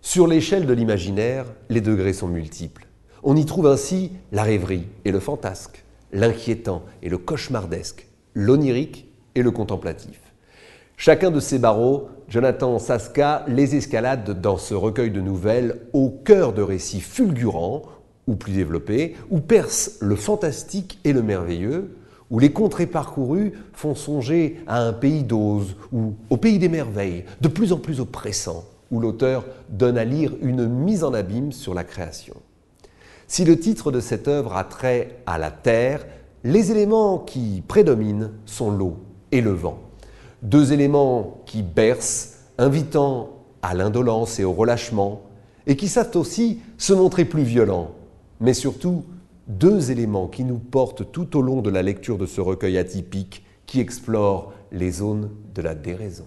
Sur l'échelle de l'imaginaire, les degrés sont multiples. On y trouve ainsi la rêverie et le fantasque, l'inquiétant et le cauchemardesque, l'onirique et le contemplatif. Chacun de ces barreaux, Jonathan Saska les escalade dans ce recueil de nouvelles au cœur de récits fulgurants ou plus développés, où perce le fantastique et le merveilleux, où les contrées parcourues font songer à un pays d'ose ou au pays des merveilles, de plus en plus oppressant où l'auteur donne à lire une mise en abîme sur la création. Si le titre de cette œuvre a trait à la terre, les éléments qui prédominent sont l'eau et le vent. Deux éléments qui bercent, invitant à l'indolence et au relâchement, et qui savent aussi se montrer plus violents, mais surtout deux éléments qui nous portent tout au long de la lecture de ce recueil atypique qui explore les zones de la déraison.